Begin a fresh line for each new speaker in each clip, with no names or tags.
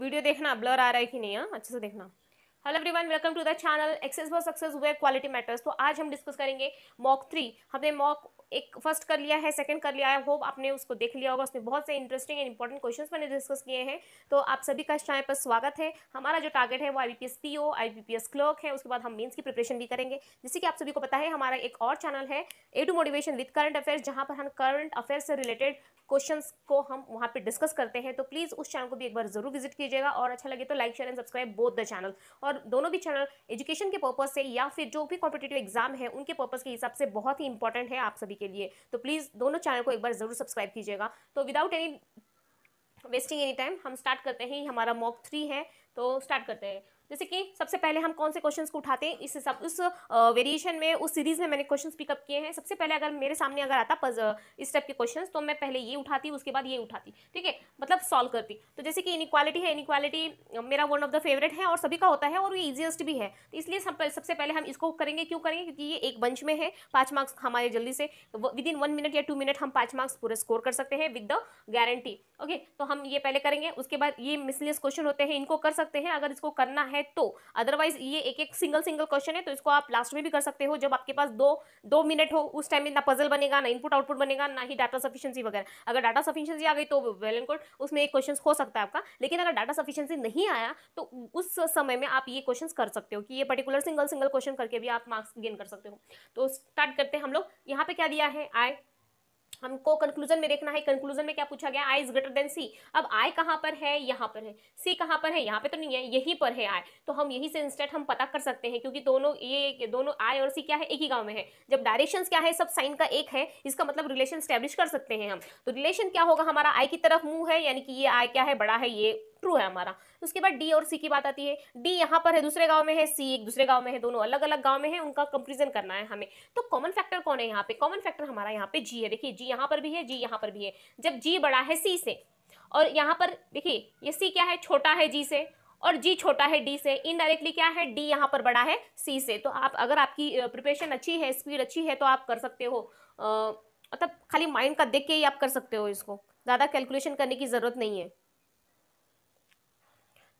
Video देखना blur आ रहा है कि नहीं है हाँ? अच्छे से देखना hello everyone welcome to the channel access for success where quality matters तो आज हम डिस्कस करेंगे मॉक थ्री हमने मॉक एक फर्स्ट कर लिया है सेकंड कर लिया है होप आपने उसको देख लिया होगा उसमें बहुत से इंटरेस्टिंग एंड इंपॉर्टेंट क्वेश्चंस मैंने डिस्कस किए हैं तो आप सभी का चैनल पर स्वागत है हमारा जो टारगेट है वो I B P S P O I B P S clerk है उसके बाद हम मेंस की प्रिपरेशन भी करेंगे जैसे कि आप सभी को पता है हमारा एक और चैनल है A to motivation with current affairs जहाँ पर हम करंट अफेयर्स से रिलेटेड क्वेश्चन को हम वहाँ पे डिस्कस करते हैं तो प्लीज़ उस चैनल को भी एक बार ज़रूर विजिट कीजिएगा और अच्छा लगे तो like share and subscribe both the channel और दोनों भी चैनल एजुकेशन के पर्पज़ से या फिर जो भी कॉम्पिटेटिव एग्जाम है उनके पर्पज़ के हिसाब से बहुत ही इंपॉर्टेंट है आप सभी के लिए तो प्लीज़ दोनों चैनल को एक बार ज़रूर सब्सक्राइब कीजिएगा तो without any wasting any time हम स्टार्ट करते हैं हमारा मॉक थ्री है तो स्टार्ट करते हैं जैसे कि सबसे पहले हम कौन से क्वेश्चंस को उठाते हैं इस सब उस वेरिएशन में उस सीरीज में मैंने क्वेश्चंस पिकअप किए हैं सबसे पहले अगर मेरे सामने अगर आता पज इस टाइप के क्वेश्चंस तो मैं पहले ये उठाती उसके बाद ये उठाती ठीक है मतलब सॉल्व करती तो जैसे कि इनक्वालिटी है इनक्वालिटी मेरा वन ऑफ द फेवरेट है और सभी का होता है और ये ईजिएस्ट भी है तो इसलिए सब सबसे पहले हम इसको करेंगे क्यों करेंगे क्योंकि ये एक बंच में है पाँच मार्क्स हमारे जल्दी से विद इन वन मिनट या टू मिनट हम पाँच मार्क्स पूरे स्कोर कर सकते हैं विद द गारंटी ओके तो हम ये पहले करेंगे उसके बाद ये मिसलियस क्वेश्चन होते हैं इनको कर सकते हैं अगर इसको करना है है तो अदरवाइज ये एक एक सिंगल सिंगल क्वेश्चन है तो इसको आप लास्ट में भी कर सकते हो जब आपके पास दो दो मिनट हो उस टाइम में ना पजल बनेगा ना इनपुट आउटपुट बनेगा ना ही डाटा सफिशियंसी वगैरह अगर डाटा सफिशियंसी आ गई तो वेल एंड गुड उसमें एक क्वेश्चन हो सकता है आपका लेकिन अगर डाटा सफिशियंसी नहीं आया तो उस समय में आप ये क्वेश्चन कर सकते हो कि ये पर्टिकुलर सिंगल सिंगल क्वेश्चन करके भी आप मार्क्स गेन कर सकते हो तो स्टार्ट करते हैं हम लोग यहाँ पे क्या दिया है आई हमको कंक्लूजन में देखना है कंक्लूजन में क्या पूछा गया I is greater than C अब आई कहाँ पर है यहाँ पर है सी कहाँ पर है यहाँ पे तो नहीं है यहीं पर है आई तो हम यही से इंस्टेंट हम पता कर सकते हैं क्योंकि दोनों ये दोनों आई और सी क्या है एक ही गाँव में है जब डायरेक्शन क्या है सब साइन का एक है इसका मतलब रिलेशन स्टेब्लिश कर सकते हैं हम तो रिलेशन क्या होगा हमारा आई की तरफ मुंह है यानी कि ये आई क्या है बड़ा है ये ट्रू है हमारा उसके बाद डी और सी की बात आती है डी यहाँ पर है दूसरे गांव में है सी एक दूसरे गांव में है दोनों अलग अलग गांव में है उनका कंपेरिजन करना है हमें तो कॉमन फैक्टर कौन है यहाँ पे कॉमन फैक्टर हमारा यहाँ पे जी है देखिए जी यहाँ पर भी है जी यहाँ पर भी है जब जी बड़ा है सी से और यहाँ पर देखिए ये सी क्या है छोटा है जी से और जी छोटा है डी से इनडायरेक्टली क्या है डी यहाँ पर बड़ा है सी से तो आप अगर आपकी प्रिपरेशन अच्छी है स्पीड अच्छी है तो आप कर सकते हो मतलब खाली माइंड का देख के ही आप कर सकते हो इसको ज़्यादा कैलकुलेशन करने की ज़रूरत नहीं है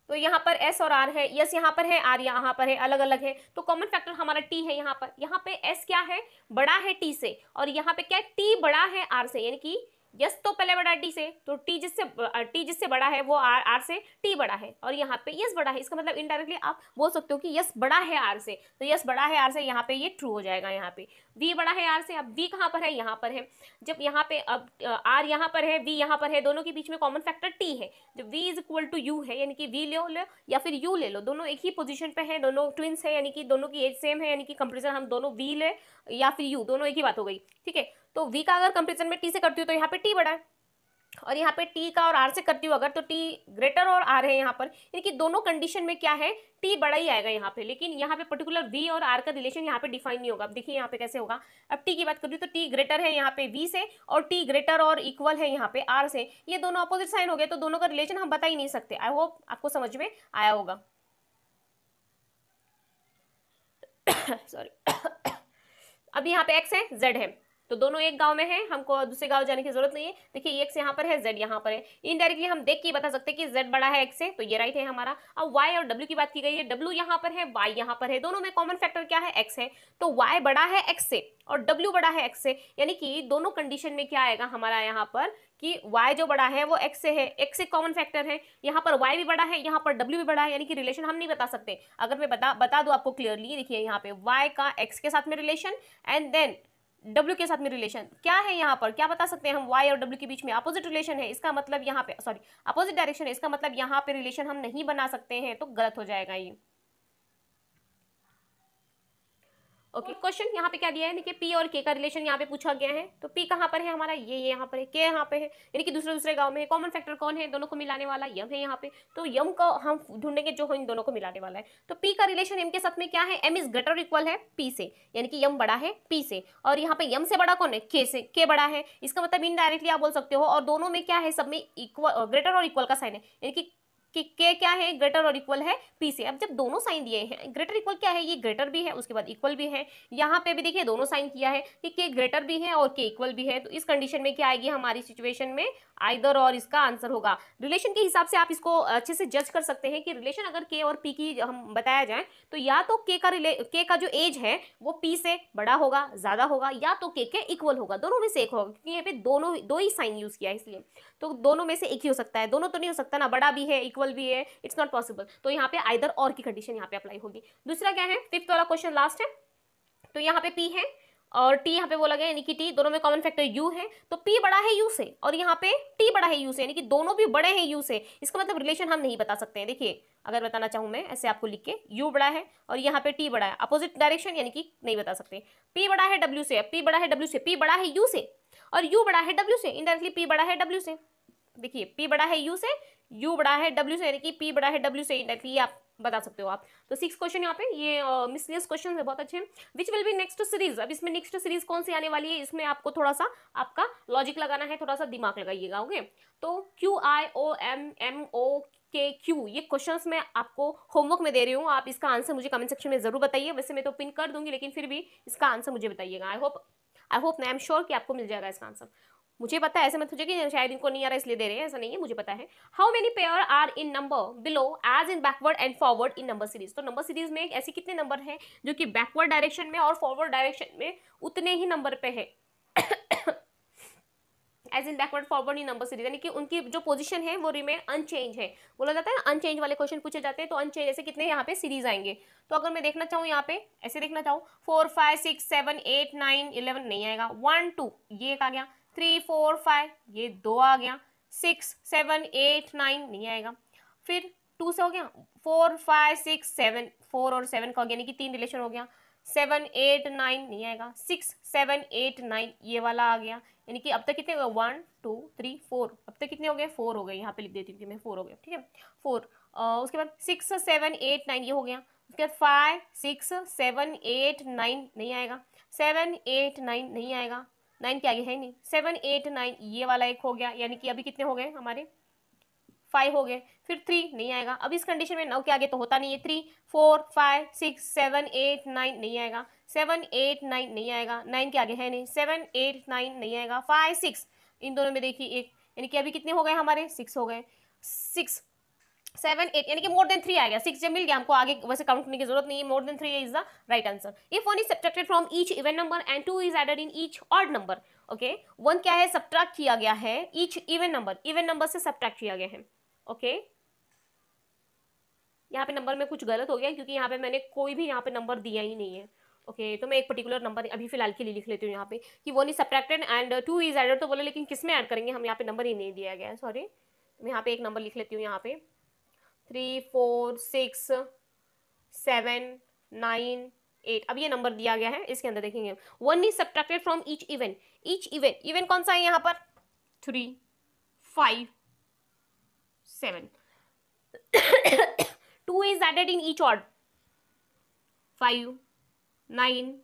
तो यहाँ पर एस और आर है यस यहाँ पर है आर यहाँ पर है अलग अलग है तो कॉमन फैक्टर हमारा टी है यहाँ पर यहाँ पे एस क्या है बड़ा है टी से और यहाँ पे क्या टी बड़ा है आर से यानी कि यस तो पहले बड़ा टी से तो टी जिससे टी जिससे बड़ा है वो आर आर से टी बड़ा है और यहाँ पे यस बड़ा है इसका मतलब इनडायरेक्टली आप बोल सकते हो कि यस बड़ा है आर से तो यस बड़ा है आर से यहाँ पे ये ट्रू हो जाएगा यहाँ पे वी बड़ा है आर से अब वी कहाँ पर है यहाँ पर है जब यहाँ पे अब आर यहाँ पर है वी यहाँ पर है दोनों के बीच में कॉमन फैक्टर टी है जब V is equal to U है यानी कि वी ले लो या फिर यू ले लो दोनों एक ही पोजिशन पे है दोनों ट्विंस है यानी कि दोनों की एज सेम है यानी कि कंपेरिजन हम दोनों वी ले या फिर यू दोनों एक ही बात हो गई ठीक है तो वी का अगर कंपेरिजन में टी से करती हूँ तो यहाँ पे टी बड़ा है और यहाँ पे टी का और आर से करती हूँ अगर तो टी ग्रेटर और आर है यहाँ पर यानी कि दोनों कंडीशन में क्या है टी बड़ा ही आएगा यहाँ पे लेकिन यहाँ पे पर्टिकुलर वी और आर का रिलेशन यहाँ पे डिफाइन नहीं होगा अब देखिए यहाँ पे कैसे होगा अब टी की बात हूँ तो टी ग्रेटर है यहाँ पे वी से और टी ग्रेटर और इक्वल है यहाँ पे आर से ये दोनों अपोजिट साइन हो गए तो दोनों का रिलेशन हम बता ही नहीं सकते आई होप आपको समझ में आया होगा सॉरी अब यहाँ पे एक्स है जेड है तो दोनों एक गांव में है हमको दूसरे गांव जाने की जरूरत नहीं है देखिए एक्स यहाँ पर है जेड यहाँ पर है इनडायरेक्टली हम देख के बता सकते हैं कि जेड बड़ा है एक्स से तो ये राइट है हमारा अब वाई और डब्ल्यू की बात की गई है डब्ल्यू यहाँ पर है वाई यहाँ पर है दोनों में कॉमन फैक्टर क्या है एक्स है तो वाई बड़ा है एक्स से और डब्ल्यू बड़ा है एक्स से यानी कि दोनों कंडीशन में क्या आएगा हमारा यहाँ पर कि y जो बड़ा है वो x से है x से कॉमन फैक्टर है यहाँ पर y भी बड़ा है यहाँ पर w भी बड़ा है यानी कि रिलेशन हम नहीं बता सकते अगर मैं बता बता दूँ आपको क्लियरली देखिए यहाँ पे y का x के साथ में रिलेशन एंड देन डब्ल्यू के साथ में रिलेशन क्या है यहाँ पर क्या बता सकते हैं हम वाई और डब्ल्यू के बीच में अपोजिट रिलेशन है इसका मतलब यहाँ पे सॉरी अपोजिट डायरेक्शन है इसका मतलब यहाँ पे रिलेशन हम नहीं बना सकते हैं तो गलत हो जाएगा ये ओके क्वेश्चन यहाँ पे क्या दिया है देखिए पी और के का रिलेशन यहाँ पे पूछा गया है तो पी कहाँ पर है हमारा ये ये यहाँ पर है के यहाँ पे है यानी कि दूसरे दूसरे गांव में है कॉमन फैक्टर कौन है दोनों को मिलाने वाला यम है यहाँ पे तो यम को हम ढूंढेंगे जो इन दोनों को मिलाने वाला है तो पी का रिलेशन एम के साथ में क्या है एम इज ग्रेटर इक्वल है पी से यानी कि यम बड़ा है पी से और यहाँ पे यम से बड़ा कौन है के से के बड़ा है इसका मतलब इनडायरेक्टली आप बोल सकते हो और दोनों में क्या है सब में इक्वल ग्रेटर और इक्वल का साइन है यानी कि कि के क्या है ग्रेटर और इक्वल है पी से अब जब दोनों साइन दिए हैं ग्रेटर इक्वल क्या है ये ग्रेटर भी है उसके बाद इक्वल भी है यहाँ पे भी देखिए दोनों साइन किया है कि के ग्रेटर भी है और के इक्वल भी है तो इस कंडीशन में क्या आएगी हमारी सिचुएशन में आइदर और इसका आंसर होगा रिलेशन के हिसाब से आप इसको अच्छे से जज कर सकते हैं कि रिलेशन अगर के और पी की हम बताया जाए तो या तो के का रिले के का जो एज है वो पी से बड़ा होगा ज़्यादा होगा या तो के के इक्वल होगा दोनों में से एक होगा क्योंकि यहाँ पे दोनों दो ही साइन यूज़ किया है इसलिए तो दोनों में से एक ही हो सकता है दोनों तो नहीं हो सकता ना बड़ा भी है इक्वल भी है इट्स नॉट पॉसिबल तो यहाँ पे आइदर और की कंडीशन यहाँ पे अप्लाई होगी दूसरा क्या है फिफ्थ वाला क्वेश्चन लास्ट है तो यहाँ पे पी है और टी यहाँ पे वो लगे यानी कि टी दोनों में कॉमन फैक्टर यू है तो पी बड़ा है यू से और यहाँ पे टी बड़ा है यू से यानी कि दोनों भी बड़े हैं यू से इसका मतलब रिलेशन हम नहीं बता सकते हैं देखिए अगर बताना चाहूँ मैं ऐसे आपको लिख के यू बड़ा है और यहाँ पे टी बड़ा है अपोजिट डायरेक्शन यानी कि नहीं बता सकते पी बड़ा है डब्ल्यू से पी बड़ा है डब्ल्यू से पी बड़ा है यू से और यू बड़ा है डब्ल्यू से इनडायरेक्टली पी बड़ा है डब्ल्यू से देखिए पी बड़ा है यू से यू बड़ा है डब्ल्यू से यानी कि पी बड़ा है डब्ल्यू से इनडायरेक्टली आप बता सकते हो आप तो सिक्स क्वेश्चन यहाँ पे ये मिसलियस uh, क्वेश्चन है बहुत अच्छे हैं which will be next series अब इसमें नेक्स्ट सीरीज कौन सी आने वाली है इसमें आपको थोड़ा सा आपका लॉजिक लगाना है थोड़ा सा दिमाग लगाइएगा ओके तो Q I O M M O K Q ये क्वेश्चंस मैं आपको होमवर्क में दे रही हूँ आप इसका आंसर मुझे कमेंट सेक्शन में जरूर बताइए वैसे मैं तो पिन कर दूंगी लेकिन फिर भी इसका आंसर मुझे बताइएगा I hope I hope I am sure कि आपको मिल जाएगा इसका आंसर मुझे पता है ऐसे मत सोचिए कि शायद इनको नहीं आ रहा इसलिए दे रहे हैं ऐसा नहीं है मुझे पता है how many pair are in number below as in backward and forward in number series तो नंबर सीरीज में ऐसे कितने नंबर हैं जो कि बैकवर्ड डायरेक्शन में और फॉरवर्ड डायरेक्शन में उतने ही नंबर पे है as in backward forward in number series यानी कि उनकी जो पोजिशन है वो रिमेन अनचेंज है बोला जाता है ना अनचेंज वाले क्वेश्चन पूछे जाते हैं तो अनचेंज ऐसे कितने यहाँ पे सीरीज आएंगे तो अगर मैं देखना चाहूँ यहाँ पे ऐसे देखना चाहूँ four five six seven eight nine eleven नहीं आएगा वन टू ये एक आ गया थ्री फोर फाइव ये दो आ गया सिक्स सेवन एट नाइन नहीं आएगा फिर टू से हो गया four five six seven four और सेवन का हो गया यानी कि तीन रिलेशन हो गया सेवन एट नाइन नहीं आएगा सिक्स सेवन एट नाइन ये वाला आ गया यानी कि अब तक कितने हो गए वन टू थ्री फोर अब तक कितने हो गए फोर हो गए यहाँ पे लिख देती हूँ कि मैं फोर हो गया ठीक है फोर उसके बाद सिक्स सेवन एट नाइन ये हो गया उसके बाद five six seven eight nine नहीं आएगा सेवन एट नाइन नहीं आएगा नाइन के आगे है नहीं सेवन एट नाइन ये वाला एक हो गया यानी कि अभी कितने हो गए हमारे फाइव हो गए फिर थ्री नहीं आएगा अब इस कंडीशन में नौ के आगे तो होता नहीं है three four five six seven eight nine नहीं आएगा सेवन एट नाइन नहीं आएगा नाइन के आगे है नहीं सेवन एट नाइन नहीं आएगा फाइव सिक्स इन दोनों में देखिए एक यानी कि अभी कितने हो गए हमारे सिक्स हो गए सिक्स सेवन एट यानी कि मोर देन थ्री आ गया सिक्स जब मिल गया हमको आगे वैसे काउंट करने की जरूरत नहीं है more than three is the right answer if one is subtracted from each even number and two is added in each odd number okay one क्या है सब्ट्रैक्ट किया गया है each even number even number से subtract किया गया है okay okay? यहाँ पे नंबर में कुछ गलत हो गया क्योंकि यहाँ पे मैंने कोई भी यहाँ पे नंबर दिया ही नहीं है ओके okay, तो मैं एक पर्टिकुलर नंबर अभी फिलहाल के लिए लिख लेती हूँ यहाँ पे कि one is subtracted and two is added तो बोले लेकिन किस में ऐड करेंगे हम यहाँ पे नंबर ही नहीं दिया गया है सॉरी तो मैं यहाँ पे एक नंबर लिख लेती हूँ यहाँ पे three four six seven nine eight अब ये नंबर दिया गया है इसके अंदर देखेंगे one is subtracted from each event each event event कौन सा है यहाँ पर three five seven two is added in each order five nine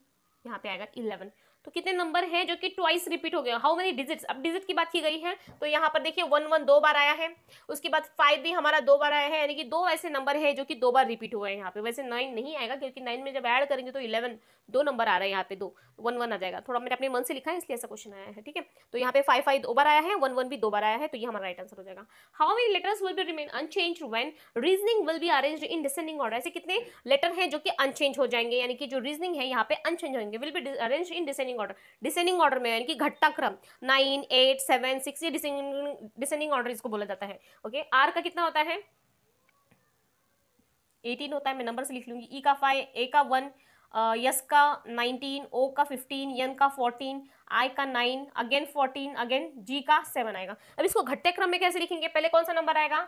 यहाँ पे आएगा इलेवन तो कितने नंबर हैं जो कि ट्वाइस रिपीट हो गए हाउ मेनी डिजिट्स अब डिजिट की बात की गई है तो यहाँ पर देखिए वन वन दो बार आया है उसके बाद फाइव भी हमारा दो बार आया है यानी कि दो ऐसे नंबर है जो कि दो बार रिपीट हुए हैं यहाँ पे वैसे नाइन नहीं आएगा क्योंकि नाइन में जब ऐड करेंगे तो इलेवन दो नंबर आ रहा है यहाँ पे दो वन वन आ जाएगा थोड़ा मैंने अपने मन से लिखा है इसलिए ऐसा क्वेश्चन आया है ठीक है तो यहाँ पे फाइव फाइव दो बार आया है वन वन भी दो बार आया है तो ये हमारा राइट आंसर हो जाएगा how many letters will be remain unchanged when reasoning will be arrange in descending order ऐसे कितने लेटर हैं जो कि अनचेंज हो जाएंगे यानी कि जो रीजनिंग है यहाँ पे अनचेंज होंगे will be arrange in descending order descending order में यानी कि घट्टा क्रम नाइन एट सेवन सिक्स ये डिसेंडिंग ऑर्डर इसको बोला जाता है ओके आर का कितना होता है एटीन होता है मैं नंबर से लिख लूंगी ई e का फाइव ए का वन यस का नाइनटीन ओ का फिफ्टीन यन का फोर्टीन आई का nine again fourteen again G का सेवन आएगा अब इसको घट्टे क्रम में कैसे लिखेंगे पहले कौन सा नंबर आएगा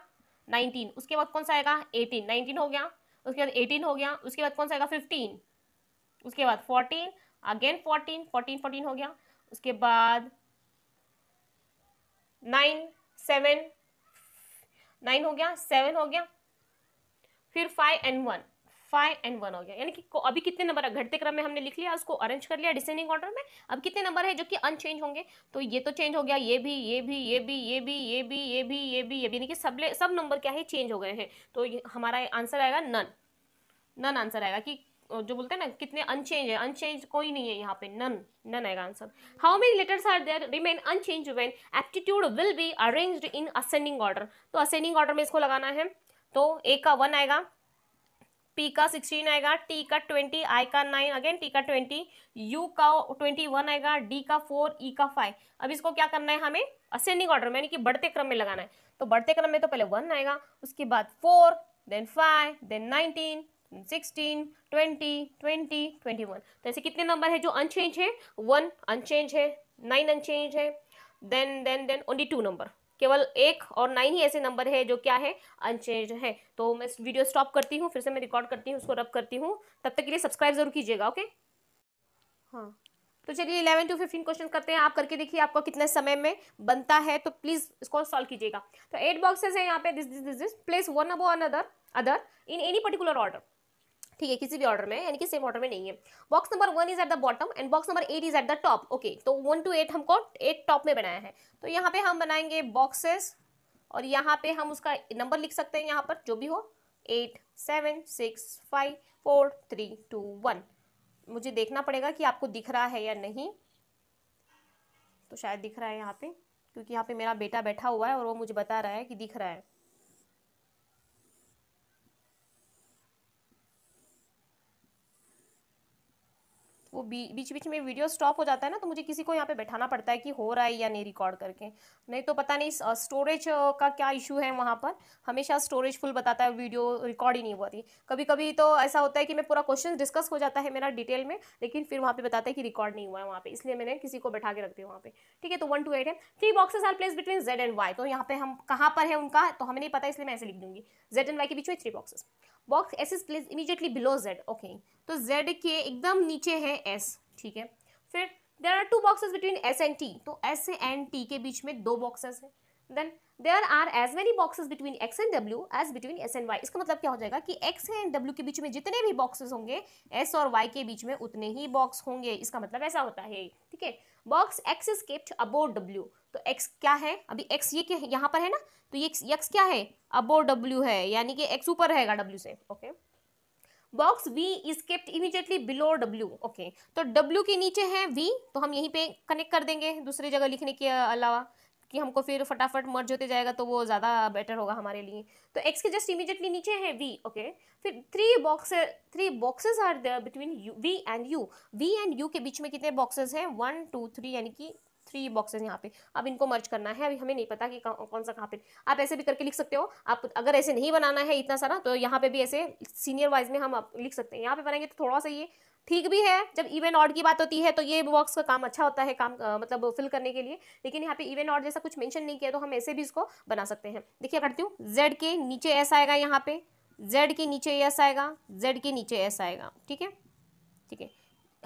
नाइनटीन उसके बाद कौन सा आएगा एटीन नाइनटीन हो गया उसके बाद एटीन हो गया उसके बाद कौन सा आएगा फिफ्टीन उसके बाद fourteen again fourteen fourteen fourteen हो गया उसके बाद नाइन सेवन नाइन हो गया सेवन हो गया फिर five and one five and one हो गया यानी कि अभी कितने नंबर घटते क्रम में हमने लिख लिया उसको अरेंज कर लिया डिसेंडिंग ऑर्डर में अब कितने नंबर है जो कि अनचेंज होंगे तो ये तो चेंज हो गया ये भी ये भी ये भी ये भी ये भी ये भी ये भी ये भी यानी कि सब सब नंबर क्या है चेंज हो गए हैं तो हमारा आंसर आएगा नन नन आंसर आएगा कि जो बोलते हैं ना कितने अनचेंज है अनचेंज कोई नहीं है यहाँ पे नन नन आएगा answer how many letters are there remain unchanged when aptitude will be arranged in ascending order तो असेंडिंग ऑर्डर में इसको लगाना है तो ए का वन आएगा पी का सिक्सटीन आएगा टी का ट्वेंटी आई का नाइन अगेन टी का ट्वेंटी यू का ट्वेंटी वन आएगा डी का फोर ई e का फाइव अब इसको क्या करना है हमें असेंडिंग ऑर्डर में यानी कि बढ़ते क्रम में लगाना है तो बढ़ते क्रम में तो पहले वन आएगा उसके बाद four then five then nineteen sixteen twenty twenty twenty one तो ऐसे कितने नंबर है जो अनचेंज है वन अनचेंज है नाइन अनचेंज है then then then only two number केवल एक और नाइन ही ऐसे नंबर है जो क्या है अनचेंज है तो मैं वीडियो स्टॉप करती हूँ फिर से मैं रिकॉर्ड करती हूँ उसको रब करती हूँ तब तक के लिए सब्सक्राइब जरूर कीजिएगा ओके हाँ तो चलिए इलेवन टू फिफ्टीन क्वेश्चन करते हैं आप करके देखिए आपको कितने समय में बनता है तो प्लीज़ इसको सॉल्व कीजिएगा तो एट बॉक्सेस है यहाँ पे this this this this place one above another other in any particular order ठीक है किसी भी ऑर्डर में यानी कि सेम ऑर्डर में नहीं है box number one is at the bottom and box number eight is at the top okay तो वन टू एट हमको एट टॉप में बनाया है तो यहाँ पे हम बनाएंगे बॉक्सेस और यहाँ पे हम उसका नंबर लिख सकते हैं यहाँ पर जो भी हो eight seven six five four three two one मुझे देखना पड़ेगा कि आपको दिख रहा है या नहीं तो शायद दिख रहा है यहाँ पे क्योंकि यहाँ पे मेरा बेटा बैठा हुआ है और वो मुझे बता रहा है कि दिख रहा है वो बी, बीच बीच में वीडियो स्टॉप हो जाता है ना तो मुझे किसी को यहाँ पे बैठाना पड़ता है कि हो रहा है या नहीं रिकॉर्ड करके नहीं तो पता नहीं स्टोरेज का क्या इशू है वहाँ पर हमेशा स्टोरेज फुल बताता है वीडियो रिकॉर्ड ही नहीं हुआ थी कभी कभी तो ऐसा होता है कि मैं पूरा क्वेश्चन डिस्कस हो जाता है मेरा डिटेल में लेकिन फिर वहाँ पर बताता है कि रिकॉर्ड नहीं हुआ है वहाँ पर इसलिए मैंने किसी को बैठा के रख दिया वहाँ पर ठीक है तो वन टू एट है three boxes are place between Z and Y तो यहाँ पे हम कहाँ पर है उनका तो हमें नहीं पता इसलिए मैं ऐसे लिख दूंगी जेड एंड वाई के बीच में three boxes box S is place immediately below Z okay तो जेड के एकदम नीचे है एस ठीक है फिर there are two boxes between S and T तो एस एंड टी के बीच में दो बॉक्सेज है then there are as many boxes between X and W as between S and Y इसका मतलब क्या हो जाएगा कि एक्स एंड डब्ल्यू के बीच में जितने भी बॉक्सेज होंगे एस और वाई के बीच में उतने ही बॉक्स होंगे इसका मतलब ऐसा होता है ठीक है box X is kept above W तो x क्या है अभी x ये क्या यहाँ पर है ना तो ये x क्या है अबो w है यानी कि x ऊपर रहेगा w से okay box v is kept immediately below w okay तो w के नीचे है v तो हम यहीं पे कनेक्ट कर देंगे दूसरी जगह लिखने के अलावा कि हमको फिर फटाफट मर्ज होते जाएगा तो वो ज़्यादा बेटर होगा हमारे लिए तो x के जस्ट इमीजिएटली नीचे है v ओके okay? फिर three box three boxes are between v and u v and u के बीच में कितने बॉक्सेस हैं वन टू थ्री यानी कि थ्री बॉक्सेस यहाँ पे अब इनको मर्ज करना है अभी हमें नहीं पता कि कौन सा कहाँ पे आप ऐसे भी करके लिख सकते हो आप अगर ऐसे नहीं बनाना है इतना सारा तो यहाँ पे भी ऐसे सीनियर वाइज में हम लिख सकते हैं यहाँ पे बनाएंगे तो थोड़ा सा ये ठीक भी है जब इवेंट ऑर्ड की बात होती है तो ये बॉक्स का काम अच्छा होता है काम आ, मतलब फिल करने के लिए लेकिन यहाँ पे इवेंट ऑड जैसा कुछ मेंशन नहीं किया तो हम ऐसे भी इसको बना सकते हैं देखिए करती हूँ जेड के नीचे ऐसा आएगा यहाँ पे जेड के नीचे एस आएगा जेड के नीचे एस आएगा ठीक है ठीक है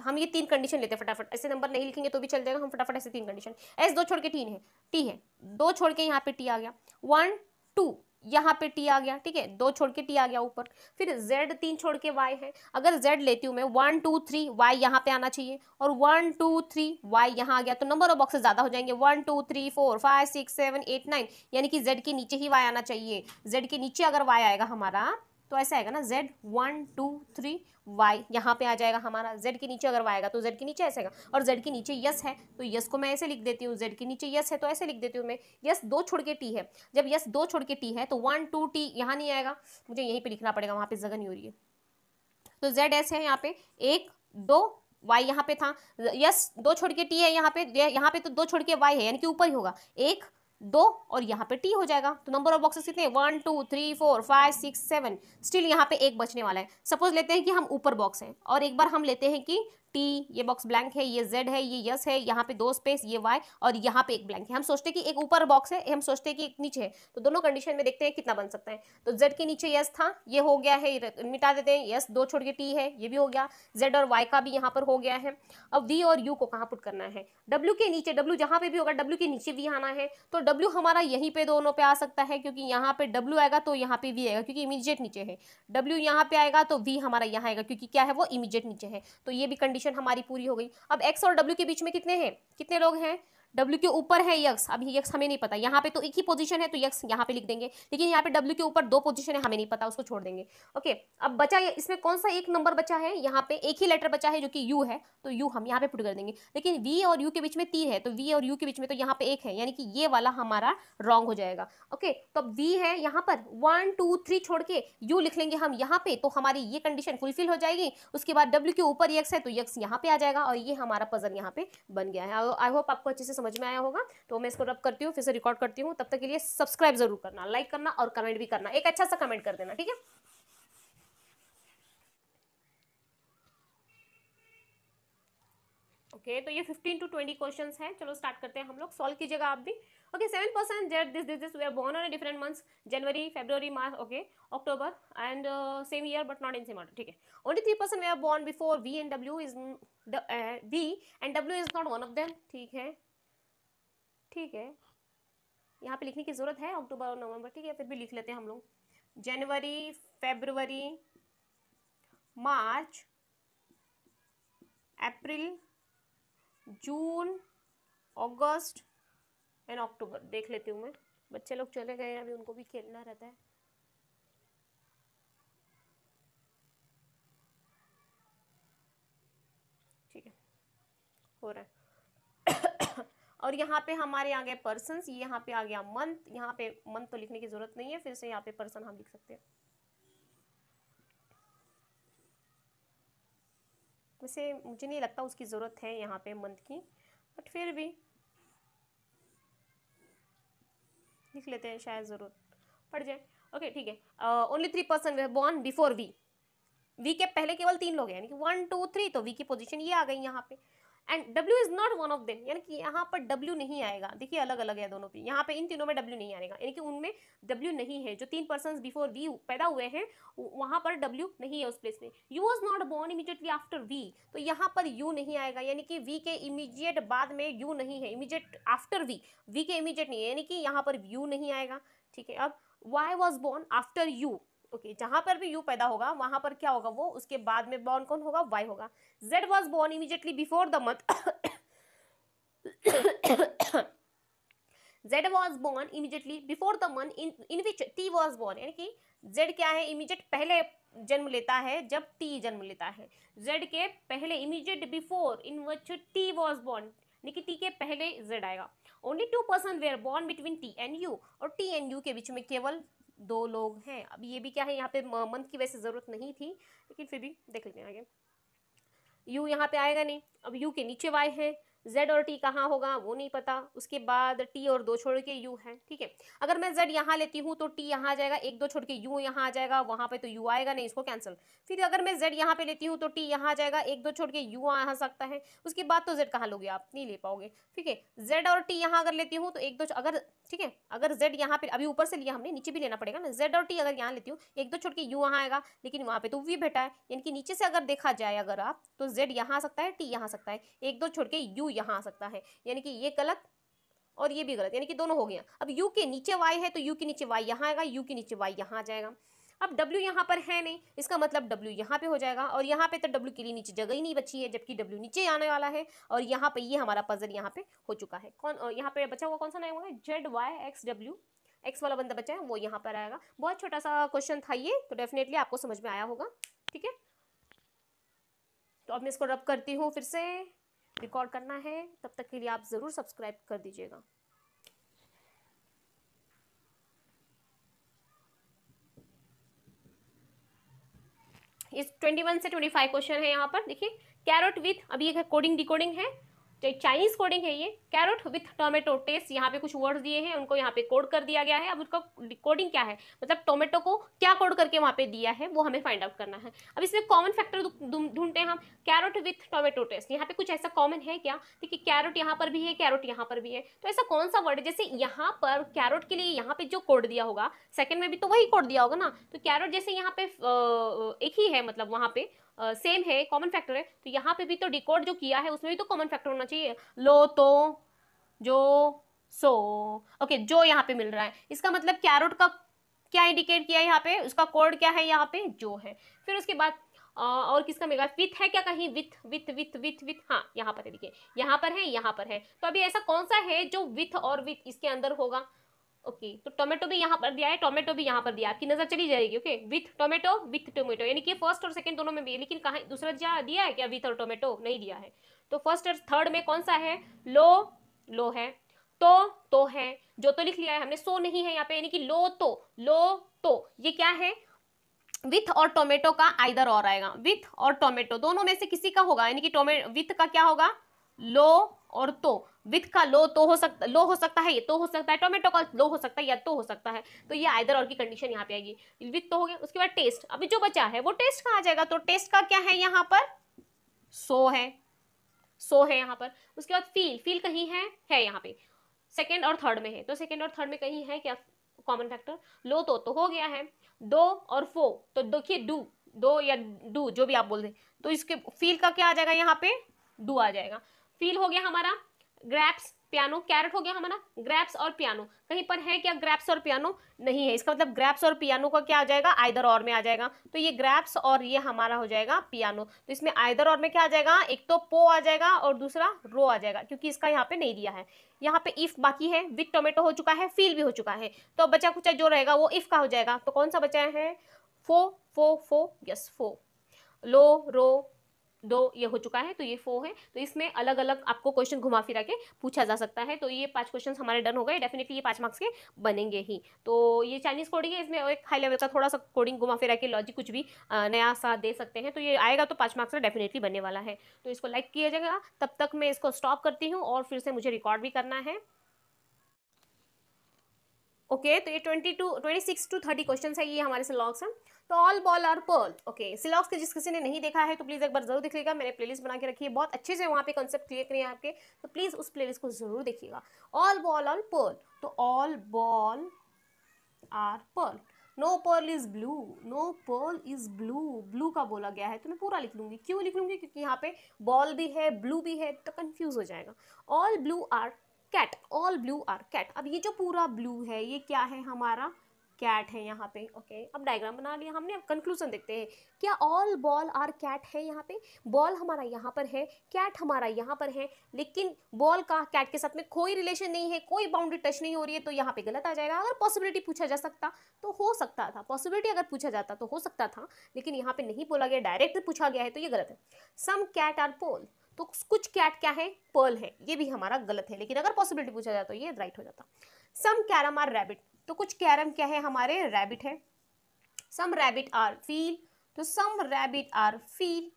हम ये तीन कंडीशन लेते हैं फटाफट ऐसे नंबर नहीं लिखेंगे तो भी चल जाएगा हम फटाफट ऐसे तीन कंडीशन एस दो छोड़ के तीन है टी है दो छोड़ के यहाँ पे टी आ गया वन टू यहाँ पे टी आ गया ठीक है दो छोड़ के टी आ गया ऊपर फिर जेड तीन छोड़ के वाई है अगर जेड लेती हूँ मैं वन टू थ्री वाई यहाँ पे आना चाहिए और वन टू थ्री वाई यहाँ आ गया तो नंबर ऑफ बॉक्सेस ज़्यादा हो जाएंगे one two three four five six seven eight nine यानी कि जेड के नीचे ही वाई आना चाहिए जेड के नीचे अगर वाई आएगा हमारा तो ऐसा आएगा ना Z one two three Y यहाँ पे आ जाएगा हमारा जेड के नीचे अगर वाएगा तो जेड के नीचे ऐसे आएगा और जेड के नीचे यस है तो यस को मैं ऐसे लिख देती हूँ जेड के नीचे यस है तो ऐसे लिख देती हूँ मैं यस दो छोड़ के टी है जब यस दो छोड़ के टी है तो वन टू टी यहाँ नहीं आएगा मुझे यहीं पर लिखना पड़ेगा वहाँ पर जगह नहीं हो रही है तो जेड ऐसे है यहाँ पे एक दो वाई यहाँ पे था यस दो छोड़ के टी है यहाँ पे यहाँ पे तो दो छोड़ के वाई है यानी कि ऊपर ही होगा एक दो और यहाँ पे टी हो जाएगा तो नंबर ऑफ बॉक्सेस कितने one two three four five six seven still यहाँ पे एक बचने वाला है सपोज लेते हैं कि हम ऊपर बॉक्स है और एक बार हम लेते हैं कि टी ये बॉक्स ब्लैंक है ये जेड है ये यस है यहाँ पे दो स्पेस ये वाई और यहाँ पे एक ब्लैंक है हम सोचते हैं कि एक ऊपर बॉक्स है हम सोचते हैं कि एक नीचे है तो दोनों कंडीशन में देखते हैं कितना बन सकता है तो जेड के नीचे यस था ये हो गया है मिटा देते हैं यस दो छोड़ के टी है ये भी हो गया जेड और वाई का भी यहाँ पर हो गया है अब वी और यू को कहाँ पुट करना है डब्ल्यू के नीचे डब्ल्यू जहाँ पे भी होगा डब्ल्यू के नीचे वी आना है तो डब्ल्यू हमारा यहीं पे दोनों पे आ सकता है क्योंकि यहाँ पे डब्ल्यू आएगा तो यहाँ पे वी आएगा क्योंकि इमीजिएट नीचे है डब्ल्यू यहाँ पे आएगा तो वी हमारा यहाँ आएगा क्योंकि क्या है वो इमीजिएट नीचे है तो ये भी कंडीशन हमारी पूरी हो गई अब एक्स और डब्ल्यू के बीच में कितने हैं कितने लोग हैं डब्ल्यू के ऊपर है यक्स अभी यक्स हमें नहीं पता यहाँ पे तो एक ही पोजीशन है तो यक्स यहाँ पे लिख देंगे लेकिन यहाँ पे डब्ल्यू के ऊपर दो पोजीशन है हमें नहीं पता उसको छोड़ देंगे ओके अब बचा इसमें कौन सा एक नंबर बचा है यहाँ पे एक ही लेटर बचा है जो कि यू है तो यू हम यहाँ पे पुट कर देंगे लेकिन वी और यू के बीच में तीन है तो वी और यू के बीच में तो यहाँ पे एक है यानी कि ये वाला हमारा रॉन्ग हो जाएगा ओके तो अब वी है यहाँ पर वन टू थ्री छोड़ के यू लिख लेंगे हम यहाँ पे तो हमारी ये कंडीशन फुलफिल हो जाएगी उसके बाद डब्ल्यू के ऊपर यक्स है तो यक्स यहाँ पे आ जाएगा और ये हमारा पजल यहाँ पे बन गया है आई होप आपको अच्छे से समझ में आया होगा तो मैं इसको रब करती हूँ फिर से रिकॉर्ड करती हूँ तब तक के लिए सब्सक्राइब जरूर करना लाइक करना और कमेंट भी करना एक अच्छा सा कमेंट कर देना ठीक है ओके okay, तो ये 15 टू 20 क्वेश्चंस हैं चलो स्टार्ट करते हैं हम लोग सॉल्व कीजिएगा आप भी okay seven percent Z this this this we are born on different months January February March okay October and same year but not in same order ठीक है only three percent we are born before V and W is V and W is not one of them ठीक है ठीक है यहाँ पे लिखने की ज़रूरत है अक्टूबर और नवंबर ठीक है फिर भी लिख लेते हैं हम लोग जनवरी फेबरवरी मार्च अप्रैल जून अगस्त एंड अक्टूबर देख लेती हूँ मैं बच्चे लोग चले गए हैं अभी उनको भी खेलना रहता है ठीक है हो रहा है और यहाँ पे हमारे आ गए पर्सन ये यहाँ पे आ गया मंथ यहाँ पे मंथ तो लिखने की जरूरत नहीं है फिर से यहाँ पे पर्सन हम लिख सकते हैं वैसे मुझे नहीं लगता उसकी ज़रूरत है यहाँ पे मंथ की बट फिर भी लिख लेते हैं शायद ज़रूरत पड़ जाए ओके ठीक है only three person born before V V के पहले केवल तीन लोग हैं यानी कि वन टू थ्री तो वी की पोजीशन ये आ गई यहाँ पे and W is not one of them यानी कि यहाँ पर डब्ल्यू नहीं आएगा देखिए अलग अलग है दोनों पे यहाँ पे इन तीनों में डब्ल्यू नहीं आएगा यानी कि उनमें डब्ल्यू नहीं है जो तीन पर्सन बिफोर वी पैदा हुए हैं वहाँ पर डब्ल्यू नहीं है उस प्लेस में U was not born immediately after V तो यहाँ पर यू नहीं आएगा यानी कि वी के इमीजिएट बाद में यू नहीं है इमीजिएट आफ्टर वी वी के इमीजिएट नहीं है यानी कि यहाँ पर यू नहीं आएगा ठीक है अब Y was born after U okay okay, जहां पर भी यू पैदा होगा वहां पर क्या होगा वो उसके बाद में बॉर्न कौन होगा वाई होगा Z was born immediately before the month Z was born immediately before the month in in which T was born यानी कि जेड क्या है इमीजिएट पहले जन्म लेता है जब टी जन्म लेता है जेड के पहले immediate before in which T was born यानी कि टी के पहले जेड आएगा only two person were born between T and U और टी एंड यू के बीच में केवल दो लोग हैं अब ये भी क्या है यहाँ पे मंथ की वैसे ज़रूरत नहीं थी लेकिन फिर भी देख लेते हैं आगे यू यहाँ पे आएगा नहीं अब यू के नीचे वाई है z और t कहाँ होगा वो नहीं पता उसके बाद t और दो छोड़ के u है ठीक है अगर मैं z यहाँ लेती हूँ तो t यहाँ आ जाएगा एक दो छोड़ के u यहाँ आ जाएगा वहाँ पे तो u आएगा नहीं इसको कैंसिल फिर अगर मैं z यहाँ पे लेती हूँ तो t यहाँ आ जाएगा एक दो छोड़ के u आ सकता है उसके बाद तो z कहाँ लोगे आप नहीं ले पाओगे ठीक है जेड और टी यहाँ अगर लेती हूँ तो एक दो अगर ठीक है अगर जेड यहाँ पे अभी ऊपर से लिया हमने नीचे भी लेना पड़ेगा ना जेड और टी अगर यहाँ लेती हूँ एक दो छोड़ के यू यहाँ आएगा लेकिन वहाँ पे तो वी बैठा है यानी कि नीचे से अगर देखा जाए अगर आप तो जेड यहाँ आ सकता है टी यहाँ आ सकता है एक दो छोड़ के यू यू यहाँ आ सकता है यानी कि ये गलत और ये भी गलत यानी कि दोनों हो गया अब यू के नीचे वाई है तो यू के नीचे वाई यहाँ आएगा यू के नीचे वाई यहाँ आ जाएगा अब W यहाँ पर है नहीं इसका मतलब W यहाँ पे हो जाएगा और यहाँ पे तो W के लिए नीचे जगह ही नहीं बची है जबकि W नीचे आने वाला है और यहाँ पे ये यह हमारा पजल यहाँ पे हो चुका है कौन और यहाँ पे बचा हुआ कौन सा नया हुआ है Z Y X W X वाला बंदा बचा है वो यहाँ पर आएगा बहुत छोटा सा क्वेश्चन था ये तो डेफिनेटली आपको समझ में आया होगा ठीक है तो अब मैं इसको रब करती हूँ फिर से रिकॉर्ड करना है तब तक के लिए आप ज़रूर सब्सक्राइब कर दीजिएगा इस 21 से 25 क्वेश्चन है यहाँ पर देखिए कैरोट विथ अभी एक कोडिंग डिकोडिंग है तो चाइनीज कोडिंग है ये कैरोट विथ टोमेटो टेस्ट यहाँ पे कुछ वर्ड्स दिए हैं उनको यहाँ पे कोड कर दिया गया है अब उसका कोडिंग क्या है मतलब टोमेटो को क्या कोड करके वहाँ पे दिया है वो हमें फाइंड आउट करना है अब इसमें कॉमन फैक्टर ढूंढते हैं हम कैरोट विथ टोमेटो टेस्ट यहाँ पे कुछ ऐसा कॉमन है क्या देखिए कैरोट यहाँ पर भी है कैरोट यहाँ पर भी है तो ऐसा कौन सा वर्ड है जैसे यहाँ पर कैरोट के लिए यहाँ पे जो कोड दिया होगा सेकंड में भी तो वही कोड दिया होगा ना तो कैरोट जैसे यहाँ पे एक ही है मतलब वहाँ पे सेम है कॉमन फैक्टर है तो यहाँ पे भी तो डिकोड जो किया है उसमें भी तो कॉमन फैक्टर होना चाहिए लो तो जो सो ओके okay, जो यहाँ पे मिल रहा है इसका मतलब कैरोट का क्या इंडिकेट किया है यहाँ पे उसका कोड क्या है यहाँ पे जो है फिर उसके बाद और किसका मिलेगा विथ है क्या कहीं with with with with with हाँ यहाँ पर है देखिए यहाँ पर है यहाँ पर है तो अभी ऐसा कौन सा है जो विथ और विथ इसके अंदर होगा ओके okay, तो टोमेटो भी यहाँ पर दिया है टोमेटो भी यहाँ पर दिया आपकी नजर चली जाएगी okay with tomato with tomato यानी कि फर्स्ट और सेकंड दोनों में भी है लेकिन कहा दूसरा दिया दिया है क्या विथ और टोमेटो नहीं दिया है तो फर्स्ट और थर्ड में कौन सा है लो लो है तो तो है जो तो लिख लिया है हमने सो नहीं है यहाँ पे यानी कि लो तो लो तो ये क्या है विथ और टोमेटो का आइदर और आएगा विथ और टोमेटो दोनों में से किसी का होगा यानी कि टोमे विथ का क्या होगा लो और तो विथ का लो तो हो सकता लो हो सकता है ये तो हो सकता है टोमेटो का लो हो सकता है या तो हो सकता है तो ये आइदर और की कंडीशन यहाँ पे आएगी विथ तो हो गया उसके बाद टेस्ट अभी जो बचा है वो टेस्ट कहाँ आ जाएगा तो टेस्ट का क्या है यहाँ पर सो है सो है यहाँ पर उसके बाद फील फील कहीं है है यहाँ पे सेकेंड और थर्ड में है तो सेकेंड और थर्ड में कहीं है क्या कॉमन फैक्टर लो तो तो हो गया है दो और फो तो देखिए डू दो या डू जो भी आप बोल दें तो इसके फील का क्या आ जाएगा यहाँ पे डू आ जाएगा फील हो गया हमारा ग्रैप्स पियानो कैरेट हो गया हमारा ग्रैप्स और पियानो कहीं पर है क्या ग्रैप्स और पियानो नहीं है इसका मतलब ग्रैप्स और पियानो का क्या आ जाएगा आयदर और में आ जाएगा तो ये ग्रैप्स और ये हमारा हो जाएगा पियानो तो इसमें आयदर और में क्या आ जाएगा एक तो पो आ जाएगा और दूसरा रो आ जाएगा क्योंकि इसका यहाँ पे नहीं दिया है यहाँ पे इफ बाकी है विथ टोमेटो हो चुका है फील भी हो चुका है तो बचा कुचा जो रहेगा वो इफ का हो जाएगा तो कौन सा बचा है फो फो फो यस फो लो रो दो ये हो चुका है तो ये फोर है तो इसमें अलग अलग आपको क्वेश्चन घुमा फिरा के पूछा जा सकता है तो ये पांच क्वेश्चन हमारे डन हो गए डेफिनेटली ये पांच मार्क्स के बनेंगे ही तो ये चाइनीज कोडिंग है इसमें एक हाई लेवल का थोड़ा सा कोडिंग घुमा फिरा के लॉजिक कुछ भी नया सा दे सकते हैं तो ये आएगा तो पाँच मार्क्स का डेफिनेटली बनने वाला है तो इसको लाइक किया जाएगा तब तक मैं इसको स्टॉप करती हूँ और फिर से मुझे रिकॉर्ड भी करना है ओके तो ये twenty two twenty six two thirty question है ये हमारे सिलॉक्स हैं तो all ball are pearl okay सिलॉक्स के जिस किसी ने नहीं देखा है तो प्लीज़ एक बार जरूर देखिएगा लीजिएगा मैंने प्लेलिस्ट बना के रखी है बहुत अच्छे से वहाँ पे कॉन्सेप्ट क्लियर करें आपके तो प्लीज़ उस प्लेलिस्ट को जरूर देखिएगा ऑल बॉल आर पर्ल तो all ball are pearl no pearl is blue no pearl is blue blue का बोला गया है तो मैं पूरा लिख लूंगी क्यों लिख लूंगी क्योंकि यहाँ पे बॉल भी है ब्लू भी है तो कन्फ्यूज हो जाएगा all blue are cat all blue are cat अब ये जो पूरा ब्लू है ये क्या है हमारा कैट है यहाँ पे ओके okay. अब डायग्राम बना लिया हमने अब कंक्लूजन देखते हैं क्या ऑल बॉल आर कैट है यहाँ पे बॉल हमारा यहाँ पर है कैट हमारा यहाँ पर है लेकिन बॉल का कैट के साथ में कोई रिलेशन नहीं है कोई बाउंड्री टच नहीं हो रही है तो यहाँ पे गलत आ जाएगा अगर पॉसिबिलिटी पूछा जा सकता तो हो सकता था पॉसिबिलिटी अगर पूछा जाता तो हो सकता था लेकिन यहाँ पे नहीं बोला गया डायरेक्ट पूछा गया है तो ये गलत है सम कैट आर पोल तो कुछ कैट क्या है पर्ल है ये भी हमारा गलत है लेकिन अगर पॉसिबिलिटी पूछा जाए तो ये राइट हो जाता सम कैरम आर रैबिट तो कुछ कैरम क्या है हमारे रैबिट है सम रैबिट आर फील तो some rabbit are feel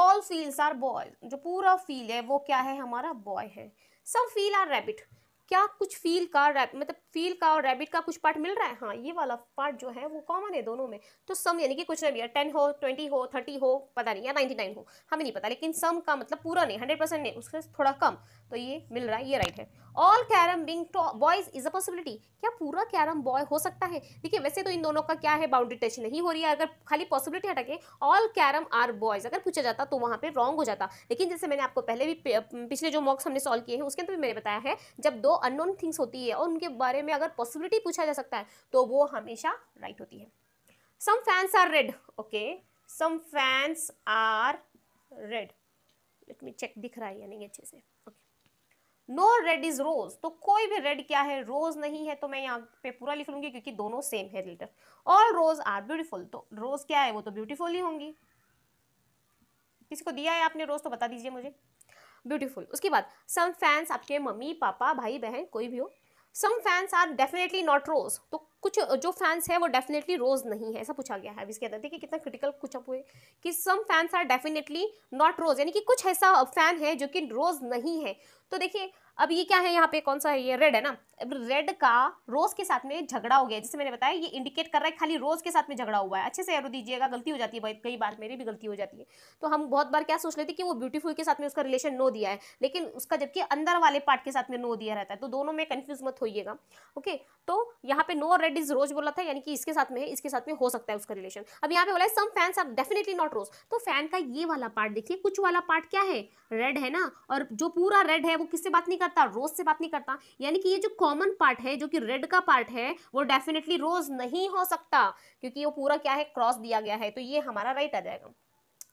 all feels are boy जो पूरा फील है वो क्या है हमारा बॉय है सम फील आर रैबिट क्या कुछ फील का मतलब फील का और रैबिट का कुछ पार्ट मिल रहा है हाँ ये वाला पार्ट जो है वो कॉमन है दोनों में तो सम यानी कि कुछ ना भी टेन हो ट्वेंटी हो थर्टी हो पता नहीं या नाइन्टी नाइन हो हमें नहीं पता लेकिन सम का मतलब पूरा नहीं हंड्रेड परसेंट नहीं उससे थोड़ा कम तो ये मिल रहा है ये राइट है all carom being boys is a possibility क्या पूरा कैरम बॉय हो सकता है देखिए वैसे तो इन दोनों का क्या है बाउंड्री टच नहीं हो रही है अगर खाली पॉसिबिलिटी हटके ऑल कैरम आर बॉयज अगर पूछा जाता तो वहाँ पर रॉन्ग हो जाता लेकिन जैसे मैंने आपको पहले भी पिछले जो मॉक्स हमने सॉल्व किए हैं उसके अंदर भी मैंने बताया है जब दो अननोन थिंग्स होती है और उनके बारे में अगर पॉसिबिलिटी पूछा जा सकता है तो वो हमेशा राइट होती है some fans are red okay some fans are red let me check दिख रहा है या नहीं अच्छे से नो रेड इज रोज तो कोई भी रेड क्या है रोज नहीं है तो मैं यहाँ पे पूरा लिख लूंगी क्योंकि दोनों सेम है relative all rose are beautiful तो रोज क्या है वो तो ब्यूटीफुल ही होंगी किसी को दिया है आपने रोज तो बता दीजिए मुझे ब्यूटीफुल उसके बाद सम फैंस आपके मम्मी पापा भाई बहन कोई भी हो some fans are definitely not rose तो कुछ जो फैंस है वो डेफिनेटली रोज नहीं है ऐसा पूछा गया है इसके अंदर देखिए कितना क्रिटिकल कुछ हुए कि some fans are definitely not rose यानी कि कुछ ऐसा फैन है जो कि रोज नहीं है तो देखिए अब ये क्या है यहाँ पे कौन सा है ये रेड है ना रेड का रोज के साथ में झगड़ा हो गया जैसे मैंने बताया ये इंडिकेट कर रहा है खाली रोज के साथ में झगड़ा हुआ है अच्छे से एरो दीजिएगा गलती हो जाती है भाई कई बार मेरी भी गलती हो जाती है तो हम बहुत बार क्या सोच लेते हैं कि वो ब्यूटीफुल के साथ में उसका रिलेशन नो दिया है लेकिन उसका जबकि अंदर वाले पार्ट के साथ में नो दिया रहता है तो दोनों में कन्फ्यूज मत होइएगा ओके तो यहाँ पे नो रेड इज रोज बोला था यानी कि इसके साथ में है इसके साथ में हो सकता है उसका रिलेशन अब यहाँ पे बोला some fans are definitely not rose तो फैन का ये वाला पार्ट देखिए कुछ वाला पार्ट क्या है रेड है ना और जो पूरा रेड है वो किससे बात नहीं करता रोज से बात नहीं करता यानी कि ये जो कॉमन पार्ट है जो कि रेड का पार्ट है वो डेफिनेटली रोज नहीं हो सकता क्योंकि वो पूरा क्या है क्रॉस दिया गया है तो ये हमारा राइट आ जाएगा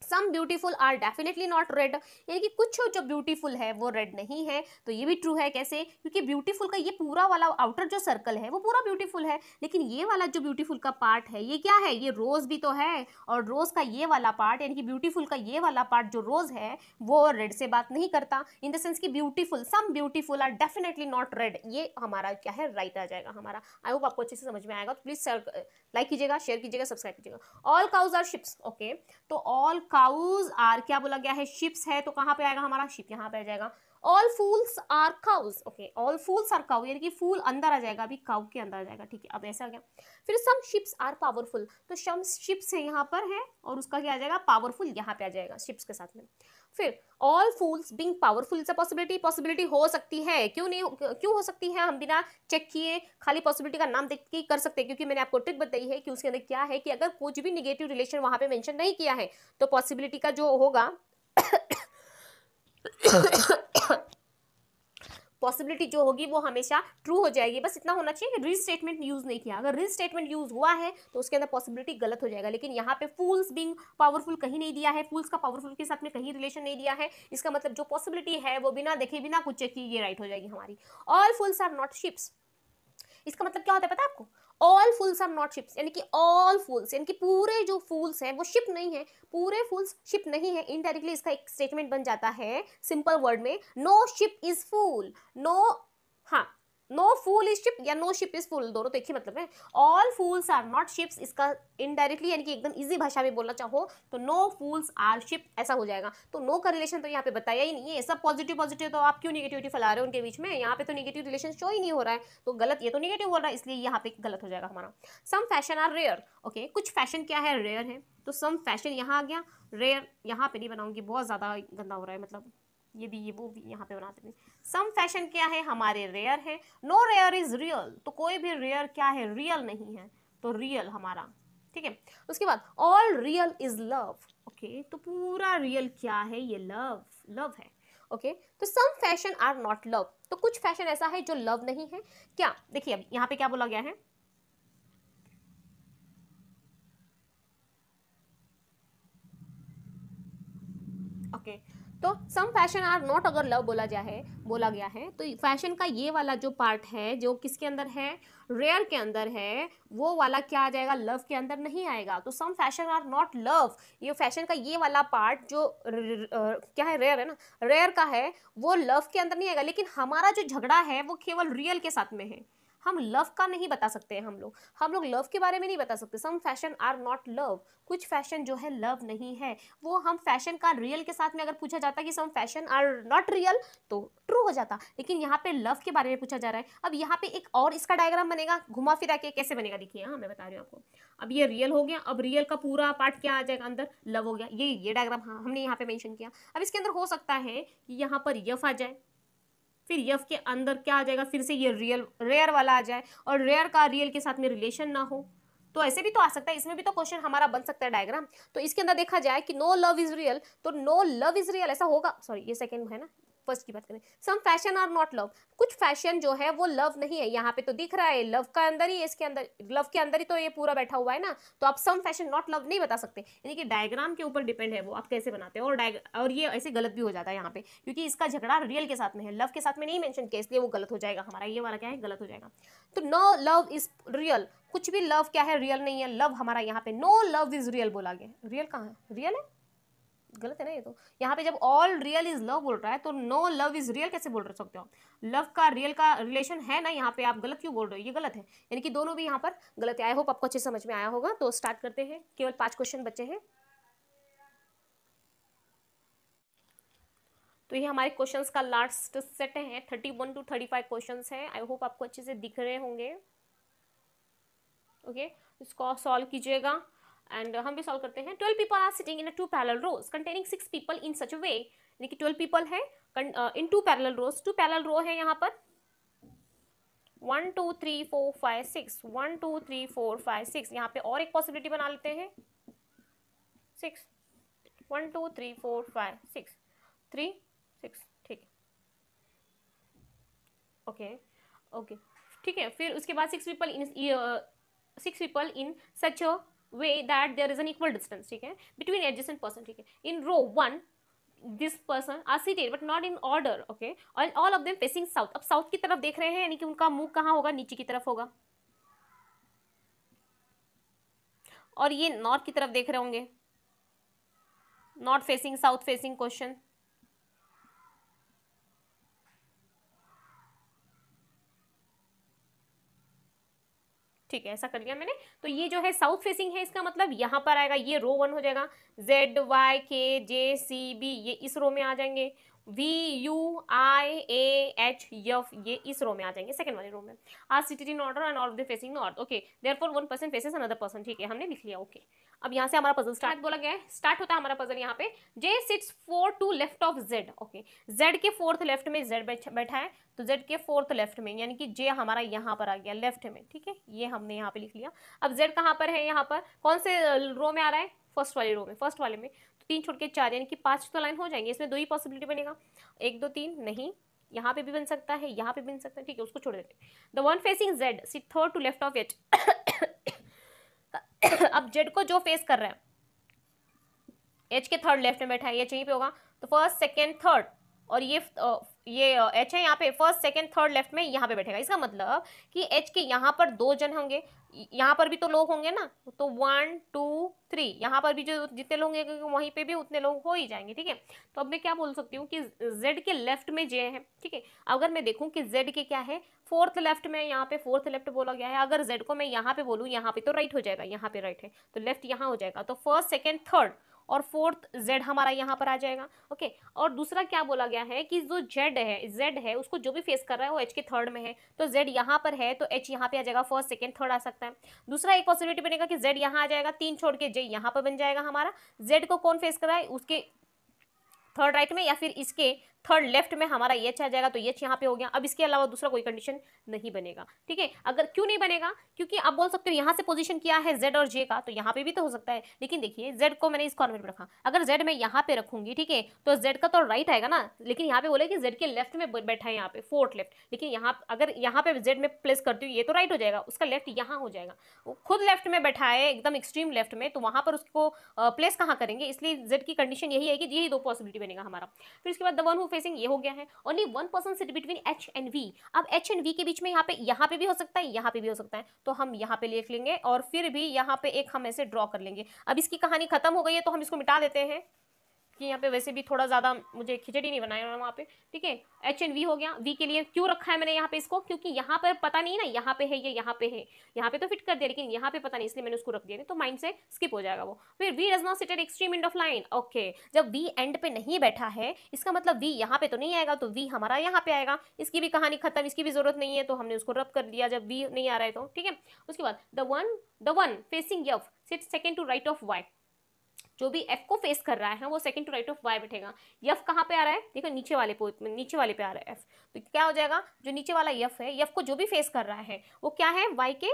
some beautiful are definitely not red यानी कि कुछ जो ब्यूटीफुल है वो रेड नहीं है तो ये भी ट्रू है कैसे क्योंकि ब्यूटीफुल का ये पूरा वाला आउटर जो सर्कल है वो पूरा ब्यूटीफुल है लेकिन ये वाला जो ब्यूटीफुल का पार्ट है ये क्या है ये रोज़ भी तो है और रोज़ का ये वाला पार्ट यानी कि ब्यूटीफुल का ये वाला पार्ट जो रोज़ है वो रेड से बात नहीं करता इन द सेंस की beautiful some beautiful are definitely not red ये हमारा क्या है राइट आ जाएगा हमारा आई होप आपको अच्छे से समझ में आएगा तो प्लीज़ लाइक कीजिएगा शेयर कीजिएगा सब्सक्राइब कीजिएगा all cows are ships okay तो ऑल काउज आर क्या बोला गया है शिप्स है तो कहाँ पे आएगा हमारा शिप यहाँ पे आ जाएगा all fools are cows okay all fools are cow यानी कि फूल अंदर आ जाएगा अभी काउ के अंदर आ जाएगा ठीक है अब ऐसा क्या फिर सम शिप्स आर पावरफुल तो सम शिप्स है यहाँ पर है और उसका क्या आ जाएगा पावरफुल यहाँ पे आ जाएगा शिप्स के साथ में फिर all fools being powerful is a possibility possibility हो सकती है क्यों नहीं क्यों हो सकती है हम बिना चेक किए खाली पॉसिबिलिटी का नाम देख के कर सकते हैं क्योंकि मैंने आपको ट्रिक बताई है कि उसके अंदर क्या है कि अगर कुछ भी निगेटिव रिलेशन वहाँ पे मैंशन नहीं किया है तो पॉसिबिलिटी का जो होगा पॉसिबिलिटी जो होगी वो हमेशा ट्रू हो जाएगी बस इतना होना चाहिए कि रील स्टेटमेंट यूज़ नहीं किया अगर रील स्टेटमेंट यूज़ हुआ है तो उसके अंदर पॉसिबिलिटी गलत हो जाएगा लेकिन यहाँ पे फूल्स बिंग पावरफुल कहीं नहीं दिया है फूल्स का पावरफुल के साथ में कहीं रिलेशन नहीं दिया है इसका मतलब जो पॉसिबिलिटी है वो बिना देखे बिना कुछ चेक किए ये राइट हो जाएगी हमारी all fools are not ships इसका मतलब क्या होता है पता है आपको all fools are not ships यानी कि ऑल फूल्स यानी कि पूरे जो फूल्स हैं वो शिप नहीं है पूरे फूल्स शिप नहीं है इनडायरेक्टली इसका एक स्टेटमेंट बन जाता है सिंपल वर्ड में no ship is fool no हाँ नो फूल इज शिप या नो शिप इज फूल दोनों तो एक ही मतलब है all fools are not ships इसका इनडायरेक्टली यानी कि एकदम इजी भाषा में बोलना चाहो तो नो फूल्स आर शिप ऐसा हो जाएगा तो नो का रिलेशन तो यहाँ पे बताया ही नहीं है सब पॉजिटिव पॉजिटिव तो आप क्यों निगेटिविटी फैला रहे हो उनके बीच में यहाँ पे तो निगेटिव रिलेशन शो ही नहीं हो रहा है तो गलत ये तो निगेटिव बोल रहा है इसलिए यहाँ पे गलत हो जाएगा हमारा some fashion are rare okay कुछ फैशन क्या है रेयर है तो सम फैशन यहाँ आ गया रेयर यहाँ पे नहीं बनाऊंगी बहुत ज़्यादा गंदा हो रहा है मतलब ये भी ये वो भी यहाँ पे बना देते सम फैशन क्या है हमारे रेयर है नो रेयर इज़ रियल तो कोई भी रेयर क्या है रियल नहीं है तो रियल हमारा ठीक है उसके बाद all real is love okay तो पूरा रियल क्या है ये लव लव है ओके तो some fashion are not love तो कुछ फैशन ऐसा है जो लव नहीं है क्या देखिए अब यहाँ पे क्या बोला गया है ओके okay. तो सम फैशन आर नॉट अगर लव बोला जाए बोला गया है तो फैशन का ये वाला जो पार्ट है जो किसके अंदर है रेयर के अंदर है वो वाला क्या आ जाएगा लव के अंदर नहीं आएगा तो some fashion are not love ये फैशन का ये वाला पार्ट जो र, र, र, क्या है रेयर है ना रेयर का है वो लव के अंदर नहीं आएगा लेकिन हमारा जो झगड़ा है वो केवल रियल के साथ में है हम लव का नहीं बता सकते हम लोग हम लोग लव के बारे में नहीं बता सकते some fashion are not love कुछ फैशन जो है लव नहीं है वो हम फैशन का रियल के साथ में अगर पूछा जाता कि some fashion are not real तो ट्रू हो जाता लेकिन यहाँ पे लव के बारे में पूछा जा रहा है अब यहाँ पे एक और इसका डायग्राम बनेगा घुमा फिरा के कैसे बनेगा देखिए हाँ मैं बता रही हूँ आपको अब ये रियल हो गया अब रियल का पूरा पार्ट क्या आ जाएगा अंदर लव हो गया ये ये डायग्राम हाँ हमने यहाँ पे मैंशन किया अब इसके अंदर हो सकता है कि यहाँ पर यफ आ जाए फिर यफ के अंदर क्या आ जाएगा फिर से ये रियल रेयर वाला आ जाए और रेयर का रियल के साथ में रिलेशन ना हो तो ऐसे भी तो आ सकता है इसमें भी तो क्वेश्चन हमारा बन सकता है डायग्राम तो इसके अंदर देखा जाए कि नो लव इज रियल तो नो लव इज रियल ऐसा होगा सॉरी ये सेकंड है ना फर्स्ट की बात करें some fashion are not love कुछ फैशन जो है वो लव नहीं है यहाँ पे तो दिख रहा है लव का अंदर ही इसके अंदर लव के अंदर ही तो ये पूरा बैठा हुआ है ना तो आप सम फैशन नॉट लव नहीं बता सकते यानी कि डायग्राम के ऊपर डिपेंड है वो आप कैसे बनाते हैं और डाय और ये ऐसे गलत भी हो जाता है यहाँ पे क्योंकि इसका झगड़ा रियल के साथ में है लव के साथ में नहीं मैंशन किया इसलिए वो गलत हो जाएगा हमारा ये वाला क्या है गलत हो जाएगा तो नो लव इज रियल कुछ भी लव क्या है रियल नहीं है लव हमारा यहाँ पे नो लव इज रियल बोला गया रियल कहाँ है रियल है गलत है ना ये तो यहाँ पे जब ऑल रियल इज लव बोल रहा है तो नो लव इज रियल कैसे बोल रहे सकते हो लव का रियल का रिलेशन है ना यहाँ पे आप गलत क्यों बोल रहे हो ये गलत है यानी कि दोनों भी यहाँ पर गलत है आई होप आपको अच्छे समझ में आया होगा तो स्टार्ट करते हैं केवल पांच क्वेश्चन बचे हैं तो ये हमारे क्वेश्चंस का लास्ट सेट है thirty one two thirty five question है आई होप आपको अच्छे से दिख रहे होंगे ओके okay? इसको सॉल्व कीजिएगा एंड हम भी सॉल्व करते हैं twelve people are sitting in two parallel rows containing six people in such way यानी कि ट्वेल्व पीपल है in two parallel rows two parallel row है यहाँ पर one two three four five six one two three four five six यहाँ पे और एक पॉसिबिलिटी बना लेते हैं six one two three four five six three six ठीक ओके ओके ठीक है फिर उसके बाद six people in six people in such way that there is an equal distance ठीक है बिटवीन एडजस्टेंट पर्सन ठीक है in row one this person are seated but not in order okay all of them facing south अब साउथ की तरफ देख रहे हैं यानी कि उनका मुंह कहाँ होगा नीचे की तरफ होगा और ये नॉर्थ की तरफ देख रहे होंगे north facing south facing question ठीक है ऐसा कर लिया मैंने तो ये जो है साउथ फेसिंग है इसका मतलब यहाँ पर आएगा ये रो वन हो जाएगा जेड वाई के जे सी बी ये इस रो में आ जाएंगे V U I A H F ये इस रो में आ जाएंगे सेकंड वाले रो में are seated in order and all of the facing north okay therefore one person faces another person ठीक है हमने लिख लिया ओके okay. अब यहाँ से हमारा पजल स्टार्ट बोला गया है स्टार्ट होता है हमारा पजल यहाँ पे J sits four to left of Z okay Z के फोर्थ लेफ्ट में जेड बैठा है तो जेड के फोर्थ लेफ्ट में यानी कि जे हमारा यहाँ पर आ गया लेफ्ट में ठीक है ये हमने यहाँ पे लिख लिया अब जेड कहाँ पर है यहाँ पर कौन से रो में आ रहा है फर्स्ट वाले रो में फर्स्ट वाले में तो तीन छोड़ के चार यानी कि पाँच तो लाइन हो जाएंगे इसमें दो ही पॉसिबिलिटी बनेगा एक दो तीन नहीं यहाँ पे भी बन सकता है यहाँ पे भी बन सकता है ठीक है उसको छोड़ देते the one facing Z sit third to left of H अब जेड को जो फेस कर रहा है एच के थर्ड लेफ्ट में बैठा है ये चाहिए पे होगा तो फर्स्ट सेकेंड थर्ड और ये ये एच है यहाँ पे फर्स्ट सेकंड थर्ड लेफ्ट में यहाँ पे बैठेगा इसका मतलब कि एच के यहाँ पर दो जन होंगे यहाँ पर भी तो लोग होंगे ना तो वन टू थ्री यहाँ पर भी जो जितने लोग होंगे वहीं पे भी उतने लोग हो ही जाएंगे ठीक है तो अब मैं क्या बोल सकती हूँ कि जेड के लेफ्ट में जे है ठीक है अगर मैं देखूँ कि जेड के क्या है फोर्थ लेफ्ट में यहाँ पे फोर्थ लेफ्ट बोला गया है अगर जेड को मैं यहाँ पे बोलूँ यहाँ पे तो राइट हो जाएगा यहाँ पे राइट है तो लेफ्ट यहाँ हो जाएगा तो फर्स्ट सेकेंड थर्ड और फोर्थ जेड हमारा यहाँ पर आ जाएगा ओके और दूसरा क्या बोला गया है कि जो जेड है जेड है उसको जो भी फेस कर रहा है वो एच के थर्ड में है तो जेड यहाँ पर है तो एच यहाँ पे आ जाएगा फर्स्ट सेकेंड थर्ड आ सकता है दूसरा एक पॉसिबिलिटी बनेगा कि जेड यहाँ आ जाएगा तीन छोड़ के जे यहाँ पर बन जाएगा हमारा जेड को कौन फेस कर रहा है उसके थर्ड राइट में या फिर इसके थर्ड लेफ्ट में हमारा यच आ जाएगा तो यच यहाँ पे हो गया अब इसके अलावा दूसरा कोई कंडीशन नहीं बनेगा ठीक है अगर क्यों नहीं बनेगा क्योंकि आप बोल सकते हो यहाँ से पोजीशन किया है जेड और जे का तो यहाँ पे भी तो हो सकता है लेकिन देखिए जेड को मैंने इस कॉर्नर पर रखा अगर जेड मैं यहाँ पे रखूंगी ठीक है तो जेड का तो राइट आएगा ना लेकिन यहाँ पे बोले कि जेड के लेफ्ट में बैठा है यहाँ पे फोर्थ लेफ्ट लेकिन यहाँ अगर यहाँ पे जेड में प्लेस करती हूँ ये तो राइट हो जाएगा उसका लेफ्ट यहाँ हो जाएगा खुद लेफ्ट में बैठा है एकदम एक्सट्रीम लेफ्ट में तो वहाँ पर उसको प्लेस कहाँ करेंगे इसलिए जेड की कंडीशन यही है कि यही दो पॉसिबिलिटी बनेगा हमारा फिर उसके बाद दवन हु फेसिंग ये हो गया है only one person sit between H and V अब एच एंड वी के बीच में यहाँ पे यहाँ पे भी हो सकता है यहाँ पे भी हो सकता है तो हम यहाँ पे लिख लेंगे और फिर भी यहाँ पे एक हम ऐसे ड्रॉ कर लेंगे अब इसकी कहानी खत्म हो गई है तो हम इसको मिटा देते हैं कि यहाँ पे वैसे भी थोड़ा ज़्यादा मुझे खिचड़ी नहीं बनाया वहाँ पे ठीक है एच एंड वी हो गया वी के लिए क्यों रखा है मैंने यहाँ पे इसको क्योंकि यहाँ पर पता नहीं ना यहाँ पे है ये यहाँ पे है यहाँ पे तो फिट कर दिया लेकिन यहाँ पे पता नहीं इसलिए मैंने उसको रख दिया नहीं तो माइंड से स्किप हो जाएगा वो फिर V does not sit at extreme end of line okay जब वी एंड पे नहीं बैठा है इसका मतलब वी यहाँ पे तो नहीं आएगा तो वी हमारा यहाँ पे आएगा इसकी भी कहानी खत्म इसकी भी जरूरत नहीं है तो हमने उसको रब कर दिया जब वी नहीं आ रहा है तो ठीक है उसके बाद the one the one facing F sit second to right of Y जो भी एफ को फेस कर रहा है वो second to right of Y बैठेगा यफ कहाँ पे आ रहा है देखो नीचे वाले नीचे वाले पे आ रहा है एफ तो क्या हो जाएगा जो नीचे वाला यफ है यफ को जो भी फेस कर रहा है वो क्या है वाई के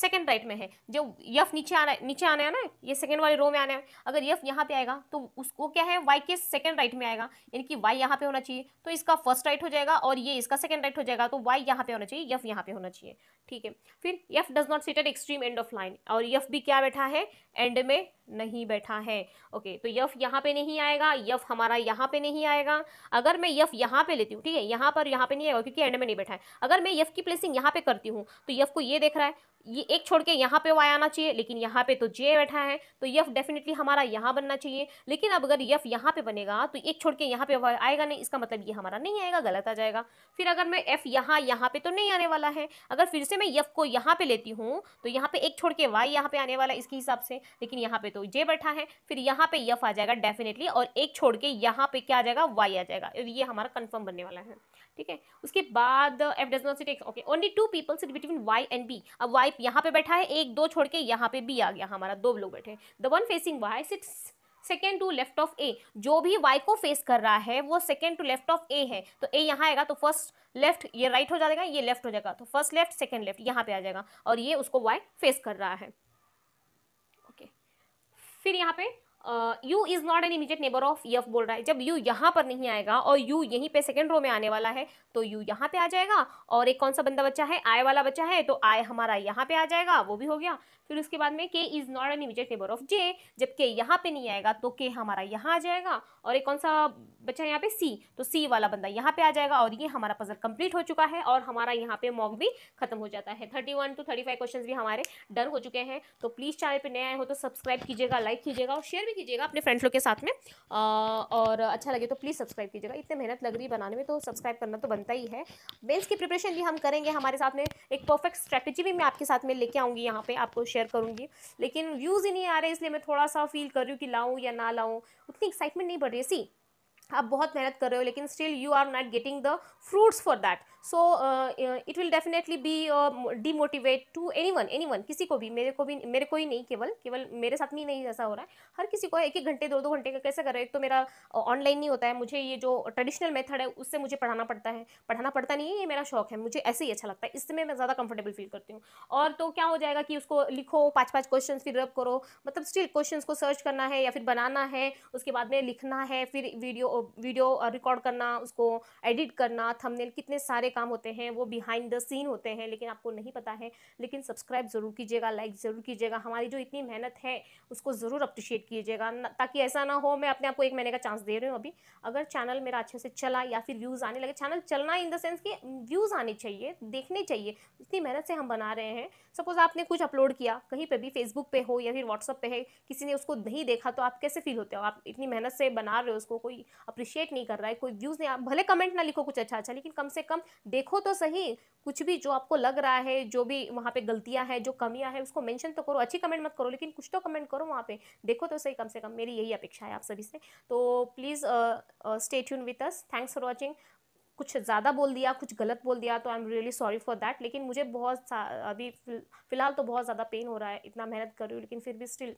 सेकेंड राइट में है जो यफ नीचे आ रहा है नीचे आना है ना ये सेकेंड वाले रो में आना है अगर यफ यहाँ पे आएगा तो उसको क्या है वाई के सेकेंड राइट में आएगा यानी कि वाई यहाँ पे होना चाहिए तो इसका फर्स्ट राइट हो जाएगा और ये इसका सेकेंड राइट हो जाएगा तो वाई यहाँ पे होना चाहिए यफ यहाँ पे होना चाहिए ठीक है फिर F does not sit at extreme end of line और यफ भी क्या बैठा है एंड में नहीं बैठा है ओके तो यफ यहाँ पे नहीं आएगा यफ हमारा यहाँ पे नहीं आएगा अगर मैं यफ यहाँ पे लेती हूँ ठीक है यहाँ पर यहाँ पे नहीं आएगा क्योंकि एंड में नहीं बैठा है अगर मैं यफ की प्लेसिंग यहाँ पे करती हूँ तो यफ को ये देख रहा है ये एक छोड़ के यहाँ पे वाई आना चाहिए लेकिन यहाँ पे तो जे बैठा है तो यफ डेफिनेटली हमारा यहाँ बनना चाहिए लेकिन अब अगर यफ यहाँ पे बनेगा तो एक छोड़ के यहाँ पे वाई आएगा नहीं इसका मतलब ये हमारा नहीं आएगा गलत आ जाएगा फिर अगर मैं एफ यहाँ यहाँ पे तो नहीं आने वाला है अगर फिर से मैं यफ को यहाँ पे लेती हूँ तो यहाँ पे एक छोड़ के वाई यहाँ पे आने वाला है इसके हिसाब से लेकिन यहाँ पे तो ये बैठा है फिर यहाँ पे यफ आ जाएगा डेफिनेटली और एक छोड़ के यहाँ पे क्या आ जाएगा वाई आ जाएगा ये हमारा कन्फर्म बनने वाला है ठीक है उसके बाद F does not sit okay only two people sit between Y and B अब वाई यहाँ पे बैठा है एक दो छोड़ के यहाँ पे बी आ गया हमारा दो लोग बैठे the one facing Y sits second to left of A जो भी वाई को फेस कर रहा है वो second to left of A है तो ए यहाँ आएगा तो फर्स्ट लेफ्ट ये राइट right हो जाएगा ये लेफ्ट हो जाएगा तो फर्स्ट लेफ्ट सेकेंड लेफ्ट यहाँ पे आ जाएगा और ये उसको वाई फेस कर रहा है फिर यहाँ पे U is not an immediate neighbour of F बोल रहा है जब यू यहाँ पर नहीं आएगा और यू यहीं पे सेकेंड रो में आने वाला है तो यू यहाँ पे आ जाएगा और एक कौन सा बंदा बच्चा है आय वाला बच्चा है तो आय हमारा यहाँ पे आ जाएगा वो भी हो गया फिर उसके बाद में K is not an immediate neighbour of J जब के यहाँ पे नहीं आएगा तो के हमारा यहाँ आ जाएगा और एक कौन सा बच्चा यहाँ पे सी तो सी वाला बंदा यहाँ पे आ जाएगा और ये हमारा पजल कंप्लीट हो चुका है और हमारा यहाँ पे मॉक भी खत्म हो जाता है thirty one two thirty five question भी हमारे डन हो चुके हैं तो प्लीज़ चैनल पर नए आए हो तो सब्सक्राइब कीजिएगा लाइक कीजिएगा और शेयर भी कीजिएगा अपने फ्रेंड्स लोग के साथ में और अच्छा लगे तो प्लीज़ सब्सक्राइब कीजिएगा इतनी मेहनत लग रही है बनाने में तो सब्सक्राइब करना तो बनता ही है मेन्स की प्रिपरेशन भी हम करेंगे हमारे साथ में एक परफेक्ट स्ट्रैटेजी भी मैं आपके साथ में लेके आऊँगी यहाँ पे आपको शेयर करूँगी लेकिन व्यूज़ ही नहीं आ रहे इसलिए मैं थोड़ा सा फील कर रही हूँ कि लाऊँ या ना लाऊँ उतनी एक्साइटमेंट नहीं बढ़ रही सी आप बहुत मेहनत कर रहे हो लेकिन still you are not getting the fruits for that so it will definitely be demotivate to anyone anyone किसी को भी मेरे को भी मेरे को ही नहीं केवल केवल मेरे साथ में नहीं ऐसा हो रहा है हर किसी को एक एक घंटे दो दो घंटे का कैसे कर रहे हो एक तो मेरा ऑनलाइन uh, नहीं होता है मुझे ये जो ट्रेडिशनल मेथड है उससे मुझे पढ़ाना पड़ता है पढ़ाना पड़ता नहीं है ये मेरा शौक है मुझे ऐसे ही अच्छा लगता है इससे मैं ज़्यादा कंफर्टेबल फील करती हूँ और तो क्या हो जाएगा कि उसको लिखो पाँच पाँच क्वेश्चन फिर रब करो मतलब स्टिल क्वेश्चन को सर्च करना है या फिर बनाना है उसके बाद में लिखना है फिर वीडियो वीडियो रिकॉर्ड करना उसको एडिट करना थंबनेल कितने सारे काम होते हैं वो बिहाइंड द सीन होते हैं लेकिन आपको नहीं पता है लेकिन सब्सक्राइब ज़रूर कीजिएगा लाइक ज़रूर कीजिएगा हमारी जो इतनी मेहनत है उसको ज़रूर अप्रिशिएट कीजिएगा ताकि ऐसा ना हो मैं अपने आपको एक महीने का चांस दे रही हूँ अभी अगर चैनल मेरा अच्छे से चला या फिर व्यूज़ आने लगे चैनल चलना इन द सेंस कि व्यूज़ आने चाहिए देखने चाहिए इतनी मेहनत से हम बना रहे हैं सपोज़ आपने कुछ अपलोड किया कहीं पर भी फेसबुक पे हो या फिर व्हाट्सअप पे है किसी ने उसको नहीं देखा तो आप कैसे फील होते हो आप इतनी मेहनत से बना रहे हो उसको कोई अप्रिशिएट नहीं कर रहा है कोई व्यूज़ नहीं आप भले कमेंट ना लिखो कुछ अच्छा अच्छा लेकिन कम से कम देखो तो सही कुछ भी जो आपको लग रहा है जो भी वहाँ पे गलतियाँ हैं जो कमियाँ हैं उसको मेंशन तो करो अच्छी कमेंट मत करो लेकिन कुछ तो कमेंट करो वहाँ पे देखो तो सही कम से कम मेरी यही अपेक्षा है आप सभी से तो please stay tune with us thanks for watching कुछ ज़्यादा बोल दिया कुछ गलत बोल दिया तो I am really sorry for that लेकिन मुझे बहुत अभी फ़िलहाल तो बहुत ज़्यादा पेन हो रहा है इतना मेहनत कर रही हूँ लेकिन फिर भी स्टिल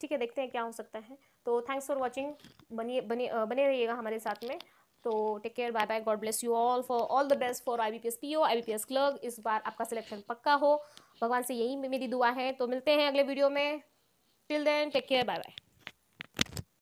ठीक है देखते हैं क्या हो सकता है तो थैंक्स फॉर वॉचिंग बनिए बने बने रहिएगा हमारे साथ में तो take care bye bye God bless you all for all the best for I B P S P O I B P S clerk इस बार आपका सिलेक्शन पक्का हो भगवान से यही मेरी दुआ है तो मिलते हैं अगले वीडियो में till then take care bye bye